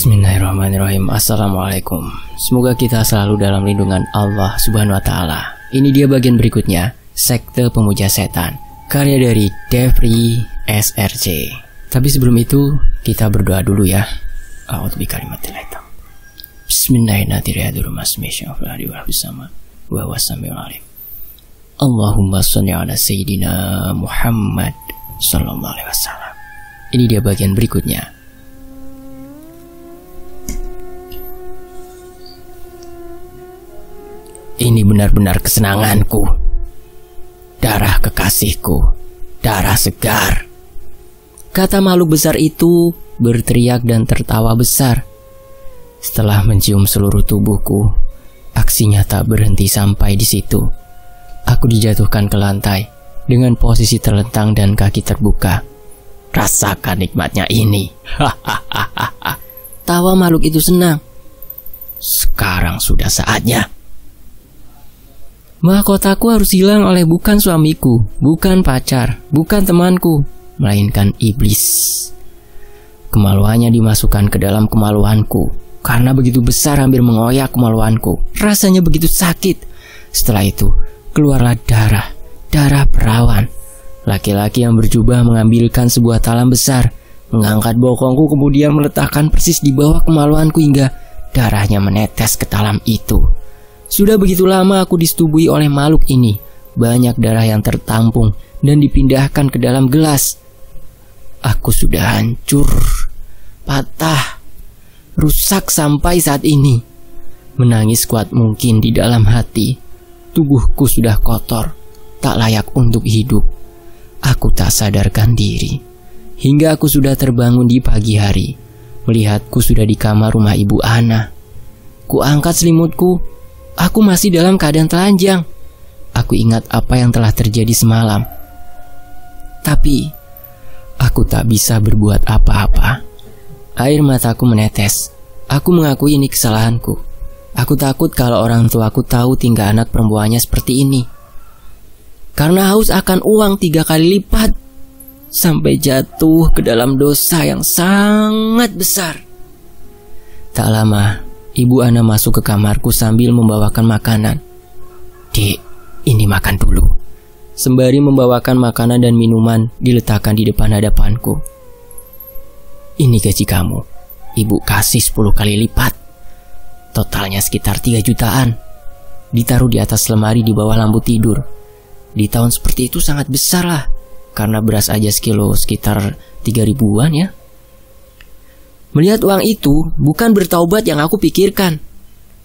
Bismillahirrahmanirrahim Assalamualaikum Semoga kita selalu dalam lindungan Allah subhanahu wa ta'ala Ini dia bagian berikutnya Sekte Pemuja Setan Karya dari Devri SRC Tapi sebelum itu kita berdoa dulu ya Bismillahirrahmanirrahim Allahumma salli ala Sayyidina Muhammad Sallallahu alaihi wasallam Ini dia bagian berikutnya Ini benar-benar kesenanganku. Darah kekasihku, darah segar. Kata makhluk besar itu berteriak dan tertawa besar. Setelah mencium seluruh tubuhku, aksinya tak berhenti sampai di situ. Aku dijatuhkan ke lantai dengan posisi terlentang dan kaki terbuka. Rasakan nikmatnya ini. Hahaha. Tawa makhluk itu senang. Sekarang sudah saatnya. Mahkotaku harus hilang oleh bukan suamiku, bukan pacar, bukan temanku, melainkan iblis. Kemaluannya dimasukkan ke dalam kemaluanku, karena begitu besar hampir mengoyak kemaluanku. Rasanya begitu sakit. Setelah itu, keluarlah darah, darah perawan. Laki-laki yang berjubah mengambilkan sebuah talam besar, mengangkat bokongku kemudian meletakkan persis di bawah kemaluanku hingga darahnya menetes ke talam itu. Sudah begitu lama aku disetubuhi oleh makhluk ini. Banyak darah yang tertampung dan dipindahkan ke dalam gelas. Aku sudah hancur, patah, rusak sampai saat ini. Menangis kuat mungkin di dalam hati. Tubuhku sudah kotor, tak layak untuk hidup. Aku tak sadarkan diri. Hingga aku sudah terbangun di pagi hari. Melihatku sudah di kamar rumah ibu Ana. Ku angkat selimutku Aku masih dalam keadaan telanjang. Aku ingat apa yang telah terjadi semalam. Tapi, aku tak bisa berbuat apa-apa. Air mataku menetes. Aku mengakui ini kesalahanku. Aku takut kalau orang tuaku tahu tingkah anak perempuannya seperti ini. Karena haus akan uang tiga kali lipat. Sampai jatuh ke dalam dosa yang sangat besar. Tak lama, Ibu Ana masuk ke kamarku sambil membawakan makanan. Dek, ini makan dulu. Sembari membawakan makanan dan minuman diletakkan di depan hadapanku. Ini gaji kamu. Ibu kasih 10 kali lipat. Totalnya sekitar 3 jutaan. Ditaruh di atas lemari di bawah lampu tidur. Di tahun seperti itu sangat besar lah. Karena beras aja sekilo sekitar 3 ribuan ya. Melihat uang itu bukan bertaubat yang aku pikirkan.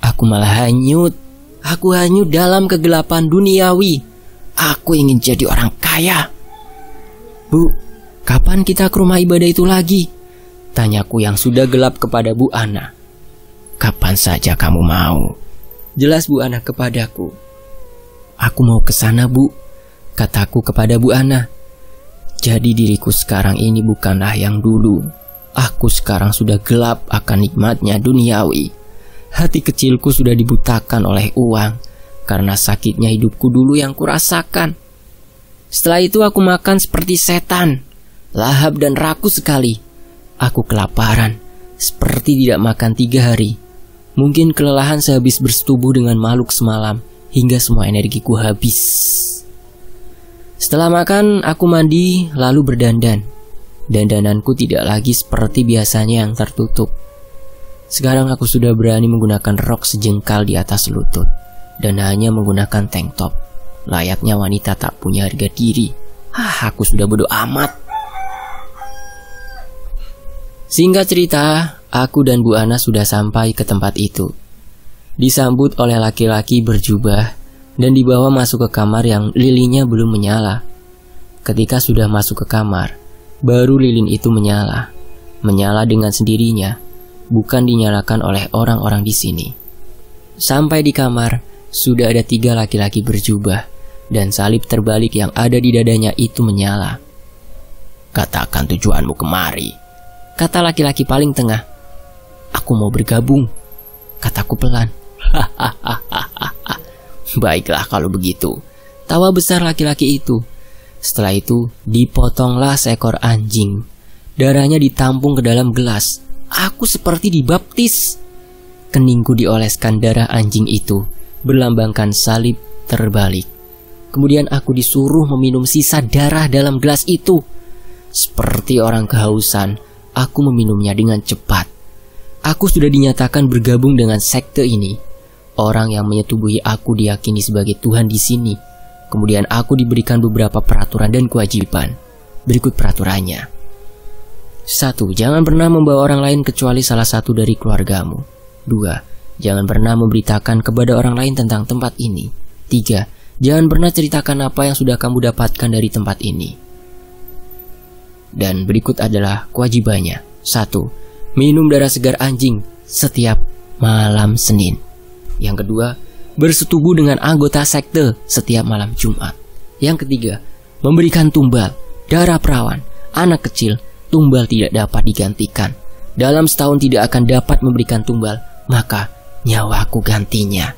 Aku malah hanyut. Aku hanyut dalam kegelapan duniawi. Aku ingin jadi orang kaya. Bu, kapan kita ke rumah ibadah itu lagi? Tanyaku yang sudah gelap kepada Bu Ana. Kapan saja kamu mau. Jelas Bu Ana kepadaku. Aku mau ke sana, Bu. Kataku kepada Bu Ana. Jadi diriku sekarang ini bukanlah yang dulu aku sekarang sudah gelap akan nikmatnya duniawi. Hati kecilku sudah dibutakan oleh uang karena sakitnya hidupku dulu yang kurasakan. Setelah itu aku makan seperti setan, lahap dan rakus sekali. Aku kelaparan, seperti tidak makan tiga hari. Mungkin kelelahan sehabis bersetubuh dengan makhluk semalam hingga semua energiku habis. Setelah makan, aku mandi lalu berdandan. Dan dananku tidak lagi seperti biasanya yang tertutup. Sekarang aku sudah berani menggunakan rok sejengkal di atas lutut dan hanya menggunakan tank top. Layaknya wanita tak punya harga diri. Hah, aku sudah bodoh amat. Singkat cerita, aku dan Bu Ana sudah sampai ke tempat itu. Disambut oleh laki-laki berjubah dan dibawa masuk ke kamar yang lilinnya belum menyala. Ketika sudah masuk ke kamar, Baru lilin itu menyala, menyala dengan sendirinya, bukan dinyalakan oleh orang-orang di sini. Sampai di kamar, sudah ada tiga laki-laki berjubah, dan salib terbalik yang ada di dadanya itu menyala. Katakan tujuanmu kemari, kata laki-laki paling tengah. Aku mau bergabung, kataku pelan. Hahaha. Baiklah kalau begitu. Tawa besar laki-laki itu setelah itu, dipotonglah seekor anjing. Darahnya ditampung ke dalam gelas. Aku seperti dibaptis. Keningku dioleskan darah anjing itu, berlambangkan salib terbalik. Kemudian aku disuruh meminum sisa darah dalam gelas itu. Seperti orang kehausan, aku meminumnya dengan cepat. Aku sudah dinyatakan bergabung dengan sekte ini. Orang yang menyetubuhi aku diakini sebagai Tuhan di sini Kemudian aku diberikan beberapa peraturan dan kewajiban. Berikut peraturannya. satu, Jangan pernah membawa orang lain kecuali salah satu dari keluargamu. dua, Jangan pernah memberitakan kepada orang lain tentang tempat ini. tiga, Jangan pernah ceritakan apa yang sudah kamu dapatkan dari tempat ini. Dan berikut adalah kewajibannya. satu, Minum darah segar anjing setiap malam Senin. Yang kedua, bersetubuh dengan anggota sekte setiap malam Jumat. Yang ketiga, memberikan tumbal, darah perawan, anak kecil, tumbal tidak dapat digantikan. Dalam setahun tidak akan dapat memberikan tumbal, maka nyawaku gantinya.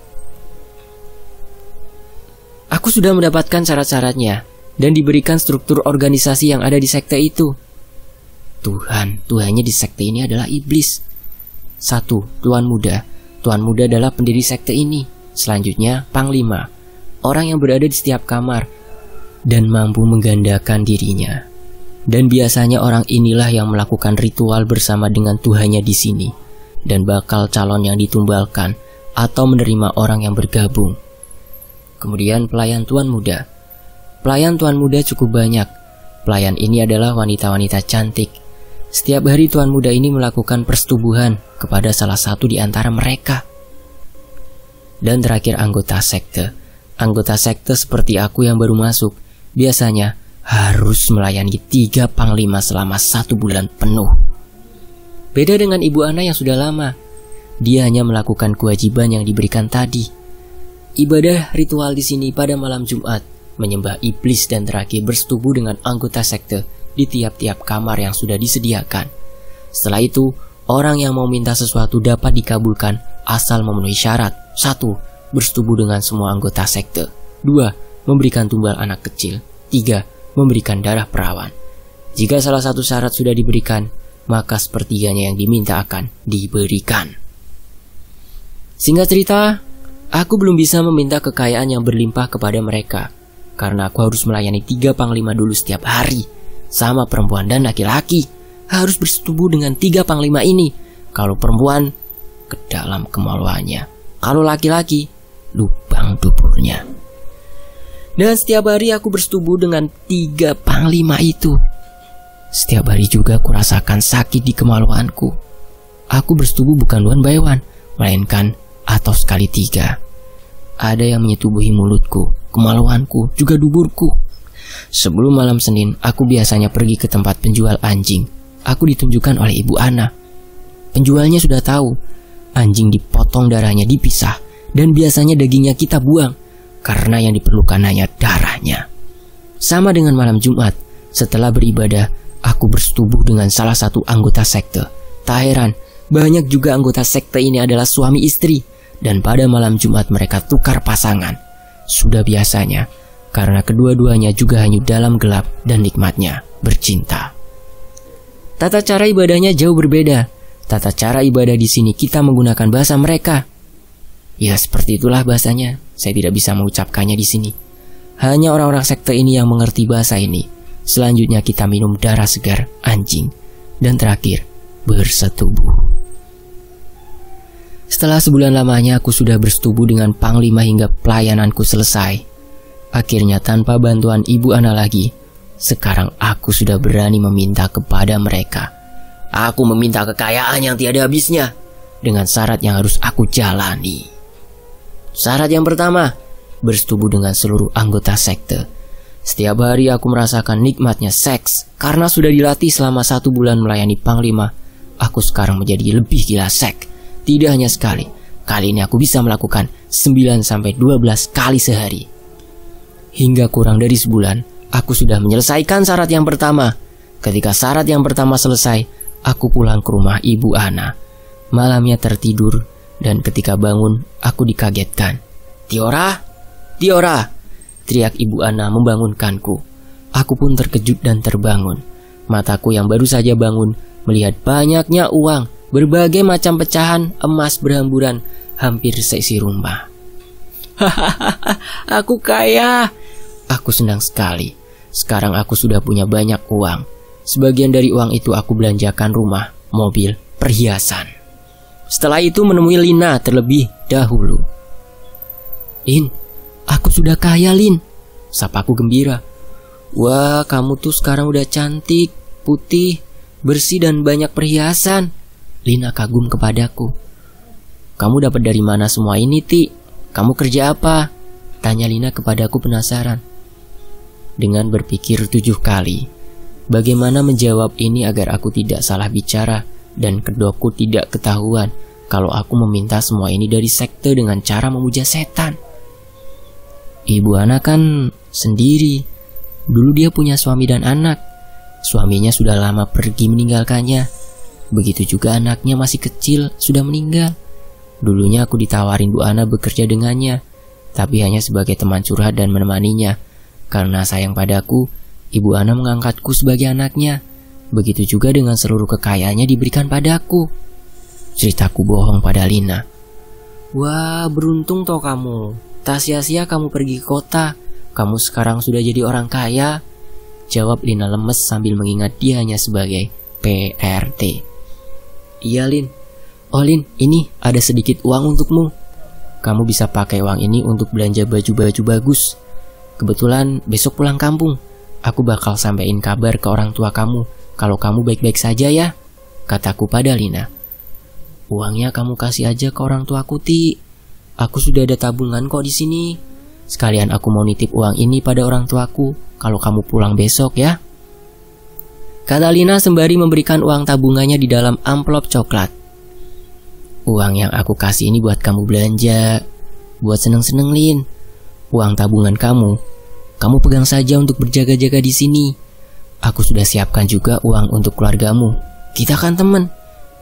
Aku sudah mendapatkan syarat-syaratnya dan diberikan struktur organisasi yang ada di sekte itu. Tuhan, Tuhannya di sekte ini adalah iblis. Satu, Tuan Muda. Tuan Muda adalah pendiri sekte ini. Selanjutnya, panglima, orang yang berada di setiap kamar dan mampu menggandakan dirinya. Dan biasanya orang inilah yang melakukan ritual bersama dengan Tuhannya di sini dan bakal calon yang ditumbalkan atau menerima orang yang bergabung. Kemudian pelayan tuan muda. Pelayan tuan muda cukup banyak. Pelayan ini adalah wanita-wanita cantik setiap hari tuan muda ini melakukan persetubuhan kepada salah satu di antara mereka dan terakhir anggota sekte. Anggota sekte seperti aku yang baru masuk, biasanya harus melayani tiga panglima selama satu bulan penuh. Beda dengan ibu Ana yang sudah lama, dia hanya melakukan kewajiban yang diberikan tadi. Ibadah ritual di sini pada malam Jumat, menyembah iblis dan terakhir bersetubuh dengan anggota sekte di tiap-tiap kamar yang sudah disediakan. Setelah itu, orang yang mau minta sesuatu dapat dikabulkan asal memenuhi syarat. 1. Bersetubuh dengan semua anggota sekte 2. Memberikan tumbal anak kecil 3. Memberikan darah perawan Jika salah satu syarat sudah diberikan, maka sepertiganya yang diminta akan diberikan Singkat cerita, aku belum bisa meminta kekayaan yang berlimpah kepada mereka Karena aku harus melayani tiga panglima dulu setiap hari Sama perempuan dan laki-laki Harus bersetubuh dengan tiga panglima ini Kalau perempuan, ke dalam kemaluannya kalau laki-laki, lubang duburnya. Dan setiap hari aku bersetubuh dengan tiga panglima itu. Setiap hari juga aku rasakan sakit di kemaluanku. Aku bersetubuh bukan one by one, melainkan atau sekali tiga. Ada yang menyetubuhi mulutku, kemaluanku, juga duburku. Sebelum malam Senin, aku biasanya pergi ke tempat penjual anjing. Aku ditunjukkan oleh ibu Ana. Penjualnya sudah tahu Anjing dipotong darahnya dipisah dan biasanya dagingnya kita buang karena yang diperlukan hanya darahnya. Sama dengan malam Jumat, setelah beribadah, aku bersetubuh dengan salah satu anggota sekte. Tak heran, banyak juga anggota sekte ini adalah suami istri dan pada malam Jumat mereka tukar pasangan. Sudah biasanya, karena kedua-duanya juga hanyut dalam gelap dan nikmatnya bercinta. Tata cara ibadahnya jauh berbeda. Tata cara ibadah di sini kita menggunakan bahasa mereka. Ya, seperti itulah bahasanya. Saya tidak bisa mengucapkannya di sini. Hanya orang-orang sekte ini yang mengerti bahasa ini. Selanjutnya kita minum darah segar anjing dan terakhir bersetubuh. Setelah sebulan lamanya aku sudah bersetubuh dengan panglima hingga pelayananku selesai. Akhirnya tanpa bantuan ibu Ana lagi, sekarang aku sudah berani meminta kepada mereka Aku meminta kekayaan yang tiada habisnya dengan syarat yang harus aku jalani. Syarat yang pertama, bersetubuh dengan seluruh anggota sekte. Setiap hari aku merasakan nikmatnya seks karena sudah dilatih selama satu bulan melayani Panglima. Aku sekarang menjadi lebih gila seks. Tidak hanya sekali, kali ini aku bisa melakukan 9-12 kali sehari. Hingga kurang dari sebulan, aku sudah menyelesaikan syarat yang pertama. Ketika syarat yang pertama selesai, aku pulang ke rumah ibu Ana. Malamnya tertidur, dan ketika bangun, aku dikagetkan. Tiora! Tiora! Teriak ibu Ana membangunkanku. Aku pun terkejut dan terbangun. Mataku yang baru saja bangun melihat banyaknya uang, berbagai macam pecahan emas berhamburan hampir seisi rumah. Hahaha, aku kaya. Aku senang sekali. Sekarang aku sudah punya banyak uang. Sebagian dari uang itu aku belanjakan rumah, mobil, perhiasan. Setelah itu menemui Lina terlebih dahulu. In, aku sudah kaya Lin. Sapaku gembira. Wah, kamu tuh sekarang udah cantik, putih, bersih dan banyak perhiasan. Lina kagum kepadaku. Kamu dapat dari mana semua ini, Ti? Kamu kerja apa? Tanya Lina kepadaku penasaran. Dengan berpikir tujuh kali, Bagaimana menjawab ini agar aku tidak salah bicara dan kedoku tidak ketahuan kalau aku meminta semua ini dari sekte dengan cara memuja setan? Ibu Ana kan sendiri. Dulu dia punya suami dan anak. Suaminya sudah lama pergi meninggalkannya. Begitu juga anaknya masih kecil sudah meninggal. Dulunya aku ditawarin Bu Ana bekerja dengannya, tapi hanya sebagai teman curhat dan menemaninya. Karena sayang padaku, Ibu Ana mengangkatku sebagai anaknya. Begitu juga dengan seluruh kekayaannya diberikan padaku. Ceritaku bohong pada Lina. Wah, beruntung toh kamu. Tak sia-sia kamu pergi ke kota. Kamu sekarang sudah jadi orang kaya. Jawab Lina lemes sambil mengingat dia hanya sebagai PRT. Iya, Lin. Oh, Lin, ini ada sedikit uang untukmu. Kamu bisa pakai uang ini untuk belanja baju-baju bagus. Kebetulan besok pulang kampung. Aku bakal sampaikan kabar ke orang tua kamu kalau kamu baik-baik saja ya, kataku pada Lina. Uangnya kamu kasih aja ke orang tuaku, Ti. Aku sudah ada tabungan kok di sini. Sekalian aku mau nitip uang ini pada orang tuaku kalau kamu pulang besok ya. Kata Lina sembari memberikan uang tabungannya di dalam amplop coklat. Uang yang aku kasih ini buat kamu belanja, buat seneng-seneng Lin. Uang tabungan kamu kamu pegang saja untuk berjaga-jaga di sini. Aku sudah siapkan juga uang untuk keluargamu. Kita kan teman.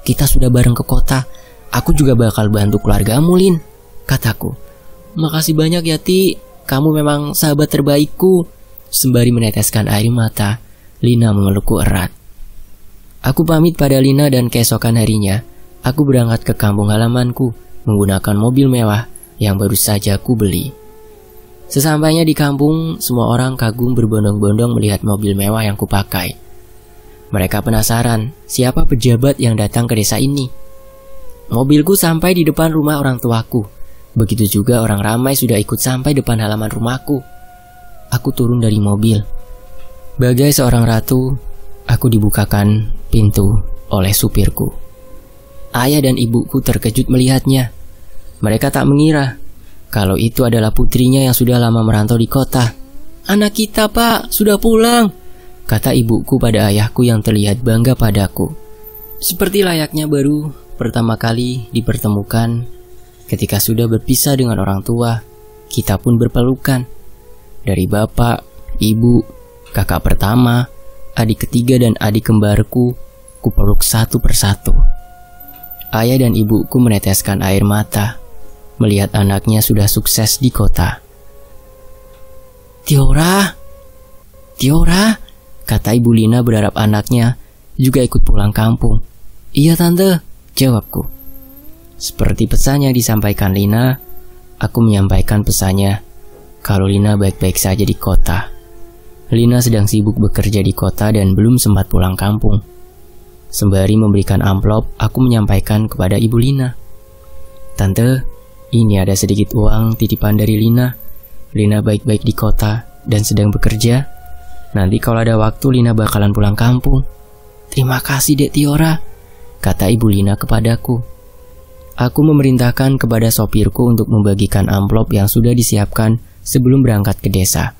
Kita sudah bareng ke kota. Aku juga bakal bantu keluargamu, Lin. Kataku. Makasih banyak ya, Ti. Kamu memang sahabat terbaikku. Sembari meneteskan air mata, Lina memelukku erat. Aku pamit pada Lina dan keesokan harinya, aku berangkat ke kampung halamanku menggunakan mobil mewah yang baru saja aku beli. Sesampainya di kampung, semua orang kagum berbondong-bondong melihat mobil mewah yang kupakai. Mereka penasaran siapa pejabat yang datang ke desa ini. Mobilku sampai di depan rumah orang tuaku. Begitu juga orang ramai sudah ikut sampai depan halaman rumahku. Aku turun dari mobil. Bagai seorang ratu, aku dibukakan pintu oleh supirku. Ayah dan ibuku terkejut melihatnya. Mereka tak mengira kalau itu adalah putrinya yang sudah lama merantau di kota. Anak kita, Pak, sudah pulang, kata ibuku pada ayahku yang terlihat bangga padaku. Seperti layaknya baru pertama kali dipertemukan, ketika sudah berpisah dengan orang tua, kita pun berpelukan. Dari bapak, ibu, kakak pertama, adik ketiga dan adik kembarku, kupeluk satu persatu. Ayah dan ibuku meneteskan air mata melihat anaknya sudah sukses di kota. Tiora, Tiora, kata Ibu Lina berharap anaknya juga ikut pulang kampung. Iya tante, jawabku. Seperti pesannya disampaikan Lina, aku menyampaikan pesannya kalau Lina baik-baik saja di kota. Lina sedang sibuk bekerja di kota dan belum sempat pulang kampung. Sembari memberikan amplop, aku menyampaikan kepada Ibu Lina. Tante, ini ada sedikit uang titipan dari Lina. Lina baik-baik di kota dan sedang bekerja. Nanti kalau ada waktu Lina bakalan pulang kampung. Terima kasih Dek Tiora, kata Ibu Lina kepadaku. Aku memerintahkan kepada sopirku untuk membagikan amplop yang sudah disiapkan sebelum berangkat ke desa.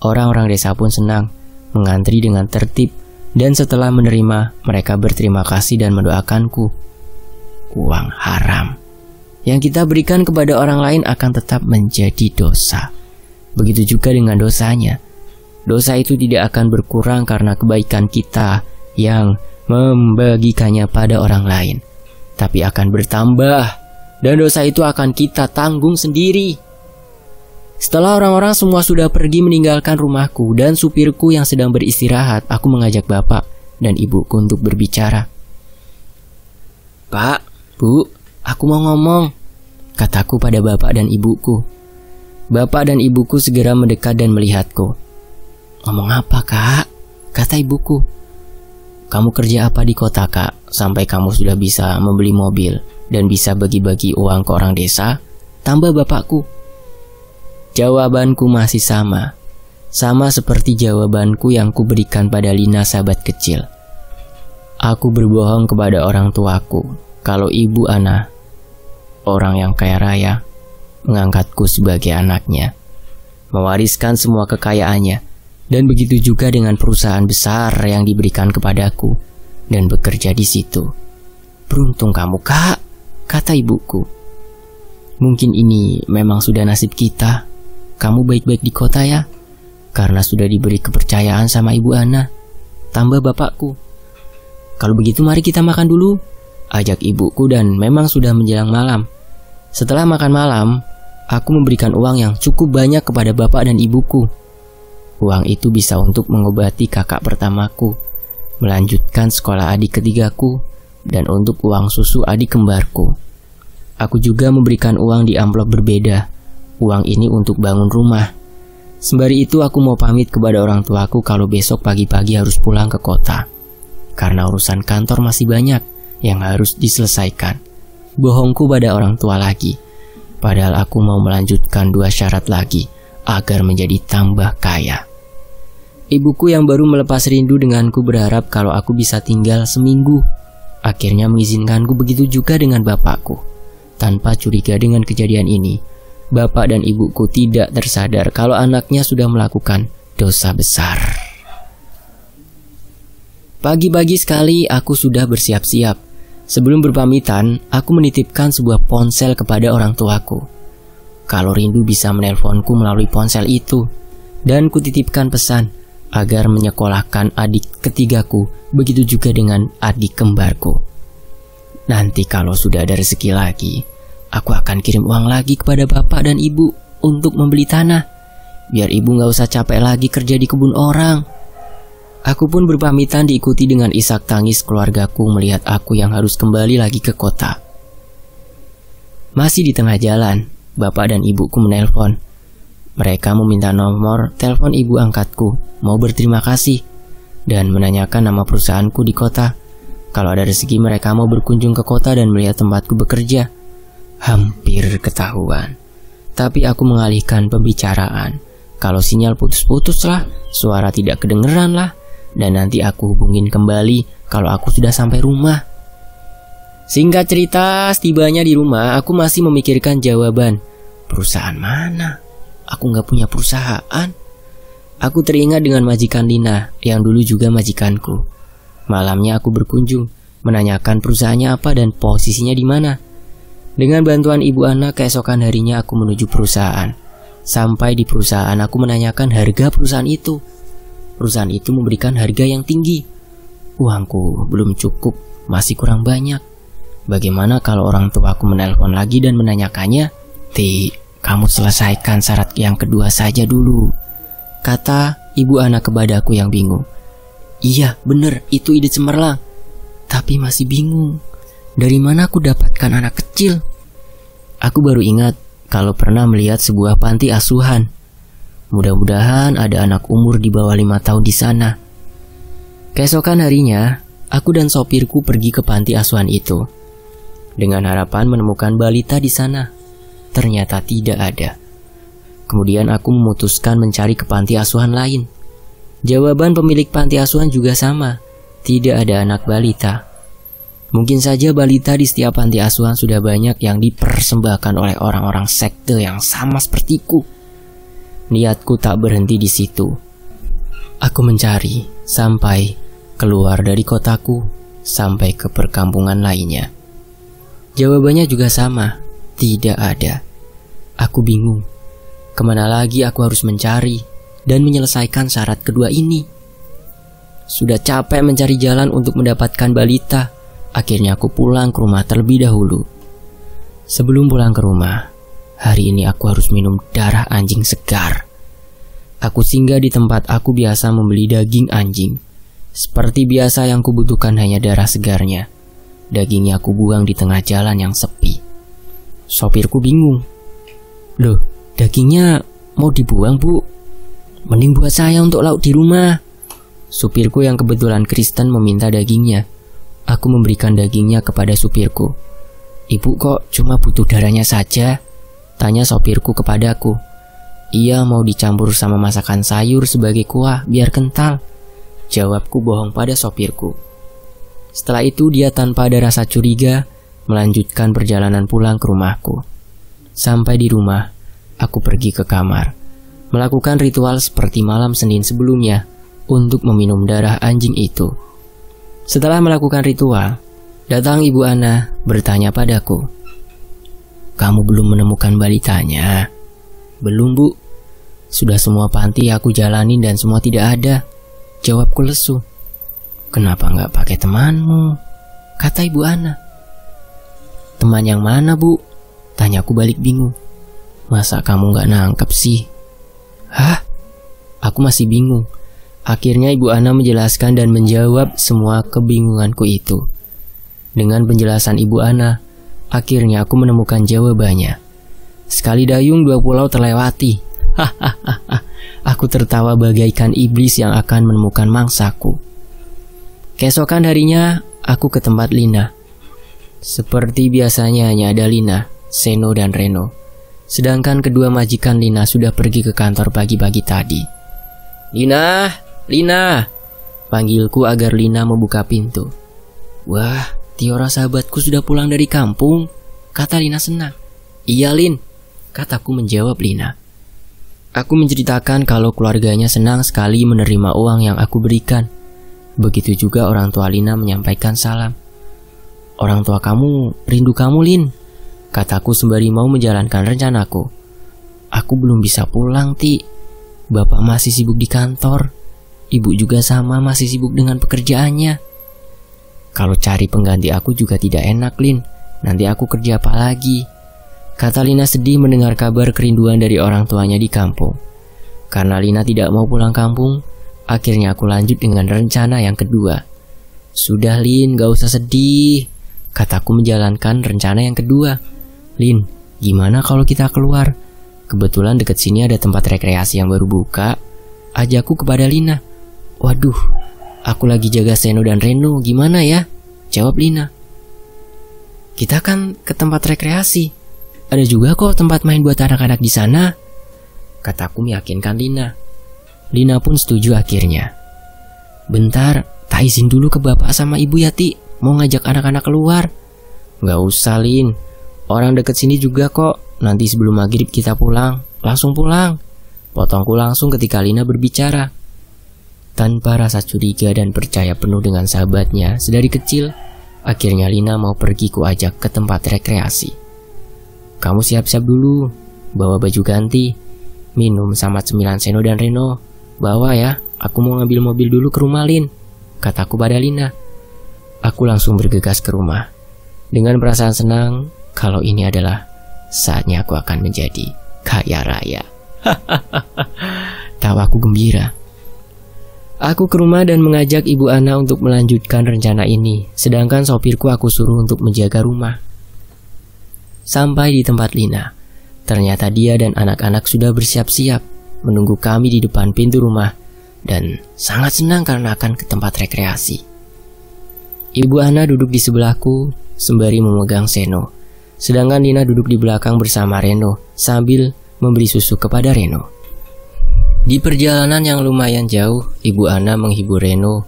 Orang-orang desa pun senang, mengantri dengan tertib, dan setelah menerima, mereka berterima kasih dan mendoakanku. Uang haram yang kita berikan kepada orang lain akan tetap menjadi dosa. Begitu juga dengan dosanya. Dosa itu tidak akan berkurang karena kebaikan kita yang membagikannya pada orang lain, tapi akan bertambah dan dosa itu akan kita tanggung sendiri. Setelah orang-orang semua sudah pergi meninggalkan rumahku dan supirku yang sedang beristirahat, aku mengajak bapak dan ibuku untuk berbicara. Pak, Bu, Aku mau ngomong, kataku pada bapak dan ibuku. Bapak dan ibuku segera mendekat dan melihatku. Ngomong apa kak? Kata ibuku. Kamu kerja apa di kota kak? Sampai kamu sudah bisa membeli mobil dan bisa bagi-bagi uang ke orang desa? Tambah bapakku. Jawabanku masih sama. Sama seperti jawabanku yang kuberikan pada Lina sahabat kecil. Aku berbohong kepada orang tuaku kalau ibu Ana orang yang kaya raya, mengangkatku sebagai anaknya, mewariskan semua kekayaannya, dan begitu juga dengan perusahaan besar yang diberikan kepadaku dan bekerja di situ. Beruntung kamu, Kak, kata ibuku. Mungkin ini memang sudah nasib kita. Kamu baik-baik di kota ya, karena sudah diberi kepercayaan sama Ibu Ana, tambah bapakku. Kalau begitu mari kita makan dulu, ajak ibuku dan memang sudah menjelang malam. Setelah makan malam, aku memberikan uang yang cukup banyak kepada bapak dan ibuku. Uang itu bisa untuk mengobati kakak pertamaku, melanjutkan sekolah adik ketigaku, dan untuk uang susu adik kembarku. Aku juga memberikan uang di amplop berbeda. Uang ini untuk bangun rumah. Sembari itu aku mau pamit kepada orang tuaku kalau besok pagi-pagi harus pulang ke kota. Karena urusan kantor masih banyak yang harus diselesaikan. Bohongku pada orang tua lagi. Padahal aku mau melanjutkan dua syarat lagi agar menjadi tambah kaya. Ibuku yang baru melepas rindu denganku berharap kalau aku bisa tinggal seminggu. Akhirnya mengizinkanku begitu juga dengan bapakku. Tanpa curiga dengan kejadian ini, bapak dan ibuku tidak tersadar kalau anaknya sudah melakukan dosa besar. Pagi-pagi sekali aku sudah bersiap-siap Sebelum berpamitan, aku menitipkan sebuah ponsel kepada orang tuaku. Kalau rindu bisa menelponku melalui ponsel itu, dan kutitipkan pesan agar menyekolahkan adik ketigaku, begitu juga dengan adik kembarku. Nanti kalau sudah ada rezeki lagi, aku akan kirim uang lagi kepada bapak dan ibu untuk membeli tanah, biar ibu nggak usah capek lagi kerja di kebun orang. Aku pun berpamitan diikuti dengan isak tangis keluargaku melihat aku yang harus kembali lagi ke kota. Masih di tengah jalan, bapak dan ibuku menelpon. Mereka meminta nomor telepon ibu angkatku, mau berterima kasih, dan menanyakan nama perusahaanku di kota. Kalau ada rezeki mereka mau berkunjung ke kota dan melihat tempatku bekerja. Hampir ketahuan. Tapi aku mengalihkan pembicaraan. Kalau sinyal putus putuslah suara tidak kedengeranlah dan nanti aku hubungin kembali kalau aku sudah sampai rumah. Singkat cerita, setibanya di rumah aku masih memikirkan jawaban. Perusahaan mana? Aku nggak punya perusahaan. Aku teringat dengan majikan Lina yang dulu juga majikanku. Malamnya aku berkunjung, menanyakan perusahaannya apa dan posisinya di mana. Dengan bantuan ibu Ana, keesokan harinya aku menuju perusahaan. Sampai di perusahaan, aku menanyakan harga perusahaan itu perusahaan itu memberikan harga yang tinggi. Uangku belum cukup, masih kurang banyak. Bagaimana kalau orang tua aku menelpon lagi dan menanyakannya? Ti, kamu selesaikan syarat yang kedua saja dulu. Kata ibu anak kepadaku yang bingung. Iya, bener, itu ide cemerlang. Tapi masih bingung. Dari mana aku dapatkan anak kecil? Aku baru ingat kalau pernah melihat sebuah panti asuhan Mudah-mudahan ada anak umur di bawah lima tahun di sana. Keesokan harinya, aku dan sopirku pergi ke panti asuhan itu. Dengan harapan menemukan balita di sana. Ternyata tidak ada. Kemudian aku memutuskan mencari ke panti asuhan lain. Jawaban pemilik panti asuhan juga sama. Tidak ada anak balita. Mungkin saja balita di setiap panti asuhan sudah banyak yang dipersembahkan oleh orang-orang sekte yang sama sepertiku niatku tak berhenti di situ. Aku mencari sampai keluar dari kotaku sampai ke perkampungan lainnya. Jawabannya juga sama, tidak ada. Aku bingung, kemana lagi aku harus mencari dan menyelesaikan syarat kedua ini. Sudah capek mencari jalan untuk mendapatkan balita, akhirnya aku pulang ke rumah terlebih dahulu. Sebelum pulang ke rumah, Hari ini aku harus minum darah anjing segar. Aku singgah di tempat aku biasa membeli daging anjing. Seperti biasa yang kubutuhkan hanya darah segarnya. Dagingnya aku buang di tengah jalan yang sepi. Sopirku bingung. Loh, dagingnya mau dibuang bu? Mending buat saya untuk lauk di rumah. Supirku yang kebetulan Kristen meminta dagingnya. Aku memberikan dagingnya kepada supirku. Ibu kok cuma butuh darahnya saja? Tanya sopirku kepadaku. Ia mau dicampur sama masakan sayur sebagai kuah biar kental. Jawabku bohong pada sopirku. Setelah itu dia tanpa ada rasa curiga melanjutkan perjalanan pulang ke rumahku. Sampai di rumah, aku pergi ke kamar. Melakukan ritual seperti malam Senin sebelumnya untuk meminum darah anjing itu. Setelah melakukan ritual, datang Ibu Ana bertanya padaku, kamu belum menemukan balitanya? Belum, Bu. Sudah semua panti aku jalani dan semua tidak ada. Jawabku lesu. Kenapa nggak pakai temanmu? Kata Ibu Ana. Teman yang mana, Bu? Tanyaku balik bingung. Masa kamu nggak nangkep sih? Hah? Aku masih bingung. Akhirnya Ibu Ana menjelaskan dan menjawab semua kebingunganku itu. Dengan penjelasan Ibu Ana, Akhirnya aku menemukan jawabannya. Sekali dayung dua pulau terlewati. Hahaha. aku tertawa bagaikan iblis yang akan menemukan mangsaku. Keesokan harinya, aku ke tempat Lina. Seperti biasanya hanya ada Lina, Seno dan Reno. Sedangkan kedua majikan Lina sudah pergi ke kantor pagi-pagi tadi. Lina, Lina, panggilku agar Lina membuka pintu. Wah, Tiora sahabatku sudah pulang dari kampung, kata Lina senang. Iya Lin, kataku menjawab Lina. Aku menceritakan kalau keluarganya senang sekali menerima uang yang aku berikan. Begitu juga orang tua Lina menyampaikan salam. Orang tua kamu rindu kamu Lin, kataku sembari mau menjalankan rencanaku. Aku belum bisa pulang, Ti. Bapak masih sibuk di kantor. Ibu juga sama masih sibuk dengan pekerjaannya. Kalau cari pengganti aku juga tidak enak, Lin. Nanti aku kerja apa lagi? Kata Lina sedih mendengar kabar kerinduan dari orang tuanya di kampung. Karena Lina tidak mau pulang kampung, akhirnya aku lanjut dengan rencana yang kedua. Sudah Lin, gak usah sedih. Kataku menjalankan rencana yang kedua. Lin, gimana kalau kita keluar? Kebetulan deket sini ada tempat rekreasi yang baru buka. Ajakku kepada Lina. Waduh, Aku lagi jaga Seno dan Reno, gimana ya? Jawab Lina. Kita kan ke tempat rekreasi. Ada juga kok tempat main buat anak-anak di sana. Kataku meyakinkan Lina. Lina pun setuju akhirnya. Bentar, tak izin dulu ke bapak sama ibu Yati. Mau ngajak anak-anak keluar. Gak usah, Lin. Orang deket sini juga kok. Nanti sebelum maghrib kita pulang. Langsung pulang. Potongku langsung ketika Lina berbicara tanpa rasa curiga dan percaya penuh dengan sahabatnya sedari kecil, akhirnya Lina mau pergi ku ajak ke tempat rekreasi. Kamu siap-siap dulu, bawa baju ganti, minum sama cemilan Seno dan Reno, bawa ya, aku mau ngambil mobil dulu ke rumah Lin, kataku pada Lina. Aku langsung bergegas ke rumah, dengan perasaan senang kalau ini adalah saatnya aku akan menjadi kaya raya. Tawaku gembira Aku ke rumah dan mengajak ibu Ana untuk melanjutkan rencana ini, sedangkan sopirku aku suruh untuk menjaga rumah. Sampai di tempat Lina, ternyata dia dan anak-anak sudah bersiap-siap menunggu kami di depan pintu rumah dan sangat senang karena akan ke tempat rekreasi. Ibu Ana duduk di sebelahku sembari memegang Seno, sedangkan Lina duduk di belakang bersama Reno sambil memberi susu kepada Reno. Di perjalanan yang lumayan jauh, ibu Ana menghibur Reno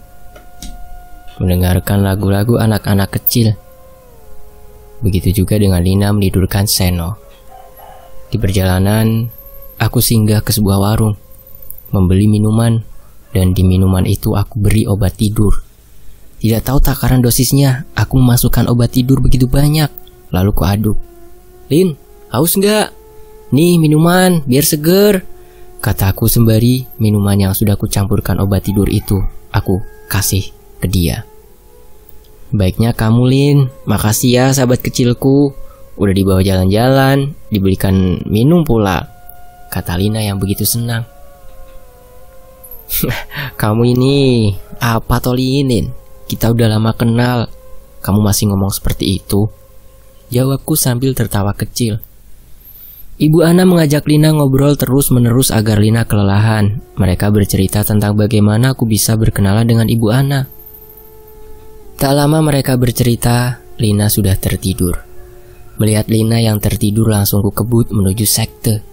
mendengarkan lagu-lagu anak-anak kecil. Begitu juga dengan Lina menidurkan Seno. Di perjalanan, aku singgah ke sebuah warung, membeli minuman, dan di minuman itu aku beri obat tidur. Tidak tahu takaran dosisnya, aku memasukkan obat tidur begitu banyak, lalu kuaduk. Lin, haus nggak? Nih minuman, biar seger. Kataku sembari minuman yang sudah kucampurkan obat tidur itu aku kasih ke dia. Baiknya kamu Lin, makasih ya sahabat kecilku. Udah dibawa jalan-jalan, dibelikan minum pula. Kata Lina yang begitu senang. kamu ini apa tolinin? Kita udah lama kenal. Kamu masih ngomong seperti itu? Jawabku sambil tertawa kecil. Ibu Ana mengajak Lina ngobrol terus-menerus agar Lina kelelahan. Mereka bercerita tentang bagaimana aku bisa berkenalan dengan Ibu Ana. Tak lama mereka bercerita, Lina sudah tertidur. Melihat Lina yang tertidur langsung ku kebut menuju sekte.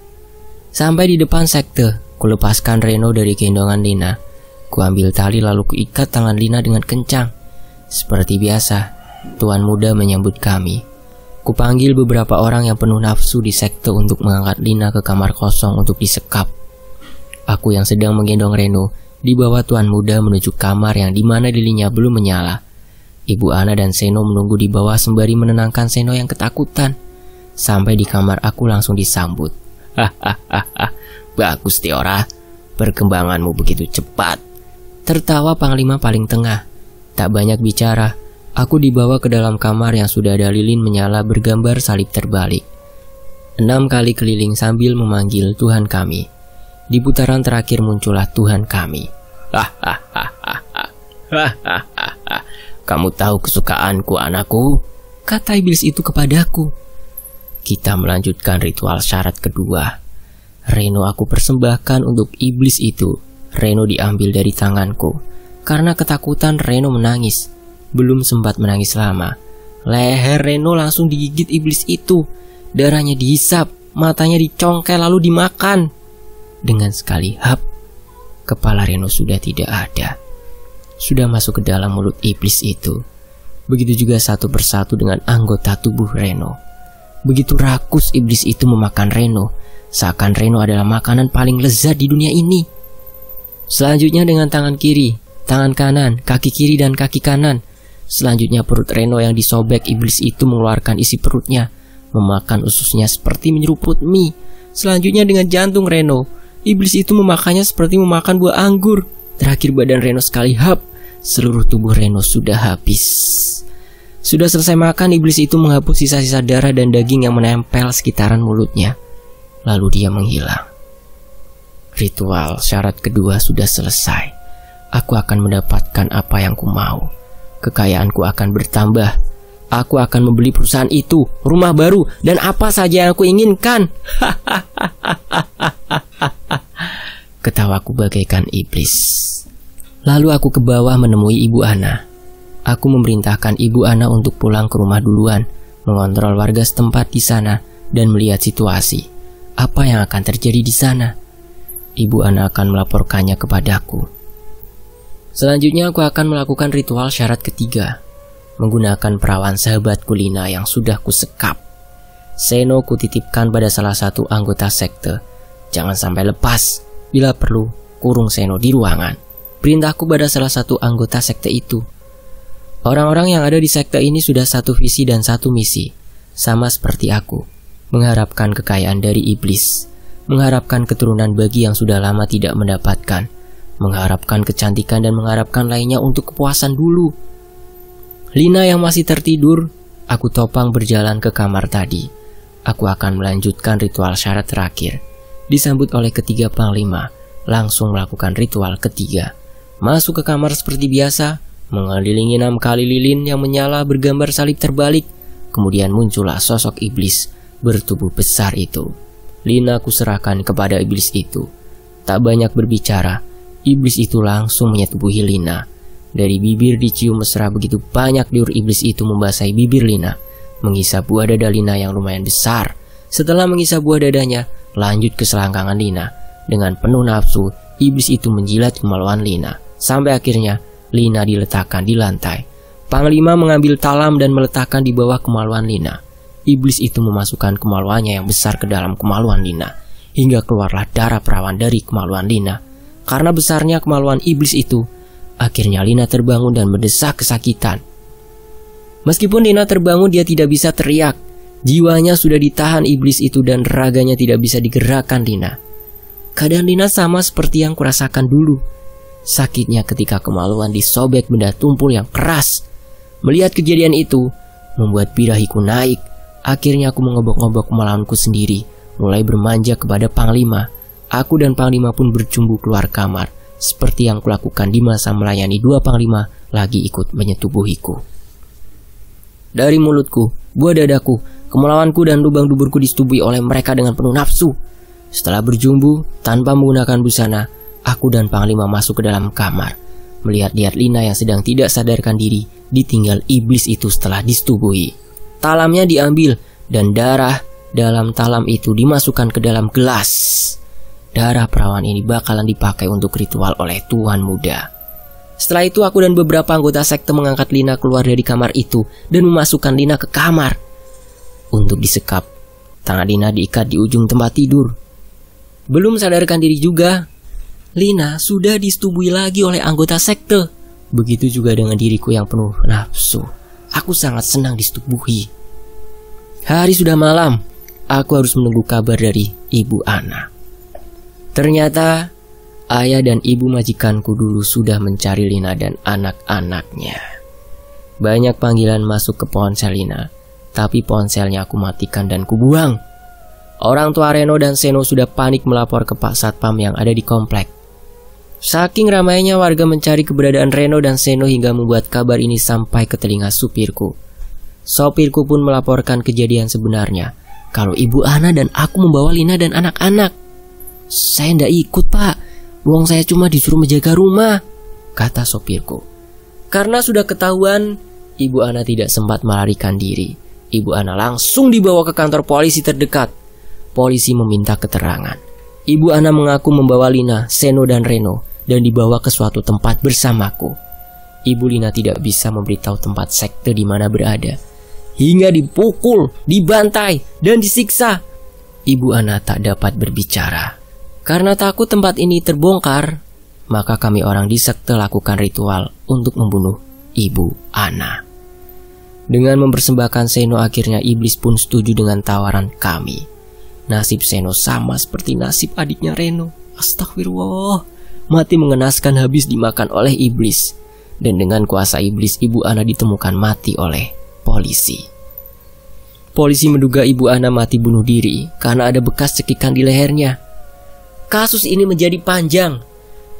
Sampai di depan sekte, kulepaskan Reno dari gendongan Lina. Kuambil tali lalu ku ikat tangan Lina dengan kencang. Seperti biasa, tuan muda menyambut kami. Kupanggil beberapa orang yang penuh nafsu di sekte untuk mengangkat Lina ke kamar kosong untuk disekap. Aku yang sedang menggendong Reno dibawa tuan muda menuju kamar yang dimana dirinya belum menyala. Ibu Ana dan Seno menunggu di bawah sembari menenangkan Seno yang ketakutan. Sampai di kamar aku langsung disambut. Hahaha, bagus Tiora, perkembanganmu begitu cepat. Tertawa Panglima paling tengah. Tak banyak bicara, Aku dibawa ke dalam kamar yang sudah ada lilin menyala bergambar salib terbalik. Enam kali keliling sambil memanggil Tuhan kami. Di putaran terakhir muncullah Tuhan kami. Hahaha, Kamu tahu kesukaanku anakku? Kata iblis itu kepadaku. Kita melanjutkan ritual syarat kedua. Reno aku persembahkan untuk iblis itu. Reno diambil dari tanganku. Karena ketakutan Reno menangis belum sempat menangis lama. Leher Reno langsung digigit iblis itu. Darahnya dihisap, matanya dicongkel lalu dimakan. Dengan sekali hap, kepala Reno sudah tidak ada. Sudah masuk ke dalam mulut iblis itu. Begitu juga satu persatu dengan anggota tubuh Reno. Begitu rakus iblis itu memakan Reno, seakan Reno adalah makanan paling lezat di dunia ini. Selanjutnya dengan tangan kiri, tangan kanan, kaki kiri dan kaki kanan Selanjutnya perut Reno yang disobek iblis itu mengeluarkan isi perutnya, memakan ususnya seperti menyeruput mie. Selanjutnya dengan jantung Reno, iblis itu memakannya seperti memakan buah anggur. Terakhir badan Reno sekali hap, seluruh tubuh Reno sudah habis. Sudah selesai makan, iblis itu menghapus sisa-sisa darah dan daging yang menempel sekitaran mulutnya. Lalu dia menghilang. Ritual syarat kedua sudah selesai. Aku akan mendapatkan apa yang ku mau kekayaanku akan bertambah. Aku akan membeli perusahaan itu, rumah baru, dan apa saja yang aku inginkan. Ketawaku bagaikan iblis. Lalu aku ke bawah menemui Ibu Ana. Aku memerintahkan Ibu Ana untuk pulang ke rumah duluan, mengontrol warga setempat di sana, dan melihat situasi. Apa yang akan terjadi di sana? Ibu Ana akan melaporkannya kepadaku. Selanjutnya aku akan melakukan ritual syarat ketiga Menggunakan perawan sahabat Kulina yang sudah kusekap Seno kutitipkan pada salah satu anggota sekte Jangan sampai lepas Bila perlu, kurung Seno di ruangan Perintahku pada salah satu anggota sekte itu Orang-orang yang ada di sekte ini sudah satu visi dan satu misi Sama seperti aku Mengharapkan kekayaan dari iblis Mengharapkan keturunan bagi yang sudah lama tidak mendapatkan mengharapkan kecantikan dan mengharapkan lainnya untuk kepuasan dulu. Lina yang masih tertidur, aku topang berjalan ke kamar tadi. Aku akan melanjutkan ritual syarat terakhir. Disambut oleh ketiga panglima, langsung melakukan ritual ketiga. Masuk ke kamar seperti biasa, mengelilingi enam kali lilin yang menyala bergambar salib terbalik. Kemudian muncullah sosok iblis bertubuh besar itu. Lina kuserahkan kepada iblis itu. Tak banyak berbicara, Iblis itu langsung menyetubuhi Lina. Dari bibir dicium mesra begitu banyak liur iblis itu membasahi bibir Lina, menghisap buah dada Lina yang lumayan besar. Setelah menghisap buah dadanya, lanjut ke selangkangan Lina. Dengan penuh nafsu, iblis itu menjilat kemaluan Lina. Sampai akhirnya, Lina diletakkan di lantai. Panglima mengambil talam dan meletakkan di bawah kemaluan Lina. Iblis itu memasukkan kemaluannya yang besar ke dalam kemaluan Lina, hingga keluarlah darah perawan dari kemaluan Lina. Karena besarnya kemaluan iblis itu, akhirnya Lina terbangun dan mendesak kesakitan. Meskipun Lina terbangun, dia tidak bisa teriak. Jiwanya sudah ditahan iblis itu dan raganya tidak bisa digerakkan Lina. Keadaan Lina sama seperti yang kurasakan dulu. Sakitnya ketika kemaluan disobek benda tumpul yang keras. Melihat kejadian itu, membuat birahiku naik. Akhirnya aku mengobok-ngobok kemaluanku sendiri, mulai bermanja kepada Panglima. Aku dan Panglima pun bercumbu keluar kamar, seperti yang kulakukan di masa melayani dua Panglima lagi ikut menyetubuhiku. Dari mulutku, buah dadaku, kemelawanku dan lubang duburku disetubuhi oleh mereka dengan penuh nafsu. Setelah berjumbu, tanpa menggunakan busana, aku dan Panglima masuk ke dalam kamar. Melihat-lihat Lina yang sedang tidak sadarkan diri, ditinggal iblis itu setelah disetubuhi. Talamnya diambil, dan darah dalam talam itu dimasukkan ke dalam gelas darah perawan ini bakalan dipakai untuk ritual oleh Tuhan Muda. Setelah itu aku dan beberapa anggota sekte mengangkat Lina keluar dari kamar itu dan memasukkan Lina ke kamar untuk disekap. Tangan Lina diikat di ujung tempat tidur. Belum sadarkan diri juga, Lina sudah disetubui lagi oleh anggota sekte. Begitu juga dengan diriku yang penuh nafsu. Aku sangat senang disetubuhi. Hari sudah malam, aku harus menunggu kabar dari Ibu Ana. Ternyata ayah dan ibu majikanku dulu sudah mencari Lina dan anak-anaknya. Banyak panggilan masuk ke ponsel Lina, tapi ponselnya aku matikan dan kubuang. Orang tua Reno dan Seno sudah panik melapor ke Pak Satpam yang ada di komplek. Saking ramainya warga mencari keberadaan Reno dan Seno hingga membuat kabar ini sampai ke telinga supirku. Sopirku pun melaporkan kejadian sebenarnya, kalau ibu Ana dan aku membawa Lina dan anak-anak. Saya ndak ikut pak Uang saya cuma disuruh menjaga rumah Kata sopirku Karena sudah ketahuan Ibu Ana tidak sempat melarikan diri Ibu Ana langsung dibawa ke kantor polisi terdekat Polisi meminta keterangan Ibu Ana mengaku membawa Lina, Seno dan Reno Dan dibawa ke suatu tempat bersamaku Ibu Lina tidak bisa memberitahu tempat sekte di mana berada hingga dipukul, dibantai, dan disiksa. Ibu Ana tak dapat berbicara. Karena takut tempat ini terbongkar, maka kami orang di sekte lakukan ritual untuk membunuh ibu Ana. Dengan mempersembahkan Seno akhirnya iblis pun setuju dengan tawaran kami. Nasib Seno sama seperti nasib adiknya Reno. Astagfirullah. Mati mengenaskan habis dimakan oleh iblis. Dan dengan kuasa iblis ibu Ana ditemukan mati oleh polisi. Polisi menduga ibu Ana mati bunuh diri karena ada bekas cekikan di lehernya Kasus ini menjadi panjang.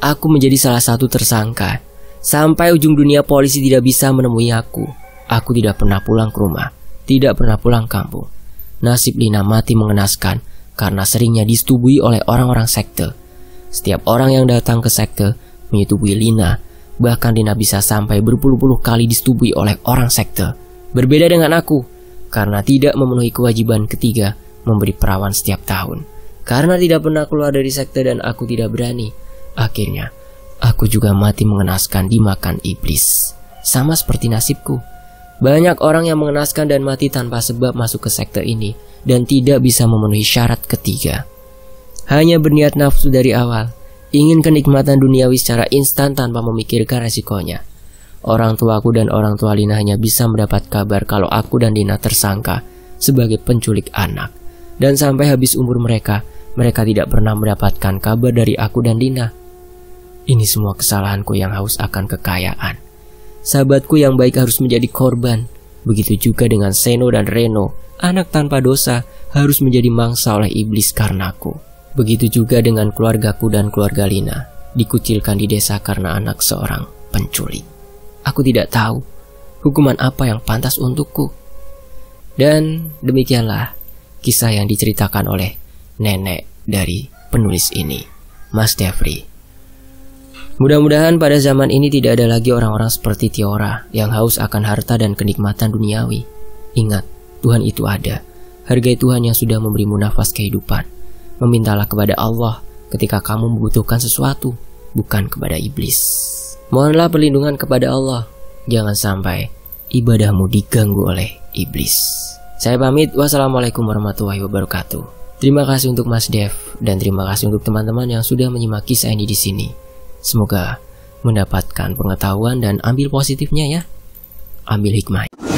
Aku menjadi salah satu tersangka. Sampai ujung dunia polisi tidak bisa menemui aku. Aku tidak pernah pulang ke rumah, tidak pernah pulang kampung. Nasib Lina mati mengenaskan karena seringnya disetubui oleh orang-orang sekte. Setiap orang yang datang ke sekte menyetubuhi Lina. Bahkan Lina bisa sampai berpuluh-puluh kali disetubui oleh orang sekte. Berbeda dengan aku, karena tidak memenuhi kewajiban ketiga memberi perawan setiap tahun. Karena tidak pernah keluar dari sekte dan aku tidak berani, akhirnya aku juga mati mengenaskan dimakan iblis. Sama seperti nasibku. Banyak orang yang mengenaskan dan mati tanpa sebab masuk ke sekte ini dan tidak bisa memenuhi syarat ketiga. Hanya berniat nafsu dari awal, ingin kenikmatan duniawi secara instan tanpa memikirkan resikonya. Orang tuaku dan orang tua Lina hanya bisa mendapat kabar kalau aku dan Dina tersangka sebagai penculik anak. Dan sampai habis umur mereka, mereka tidak pernah mendapatkan kabar dari aku dan Dina. Ini semua kesalahanku yang haus akan kekayaan. Sahabatku yang baik harus menjadi korban. Begitu juga dengan Seno dan Reno, anak tanpa dosa harus menjadi mangsa oleh iblis karenaku. Begitu juga dengan keluargaku dan keluarga Lina, dikucilkan di desa karena anak seorang penculik. Aku tidak tahu hukuman apa yang pantas untukku. Dan demikianlah kisah yang diceritakan oleh nenek dari penulis ini, Mas Devri. Mudah-mudahan pada zaman ini tidak ada lagi orang-orang seperti Tiora yang haus akan harta dan kenikmatan duniawi. Ingat, Tuhan itu ada. Hargai Tuhan yang sudah memberimu nafas kehidupan. Memintalah kepada Allah ketika kamu membutuhkan sesuatu, bukan kepada iblis. Mohonlah perlindungan kepada Allah. Jangan sampai ibadahmu diganggu oleh iblis. Saya pamit. Wassalamualaikum warahmatullahi wabarakatuh. Terima kasih untuk Mas Dev dan terima kasih untuk teman-teman yang sudah menyimak kisah ini di sini. Semoga mendapatkan pengetahuan dan ambil positifnya ya. Ambil hikmah.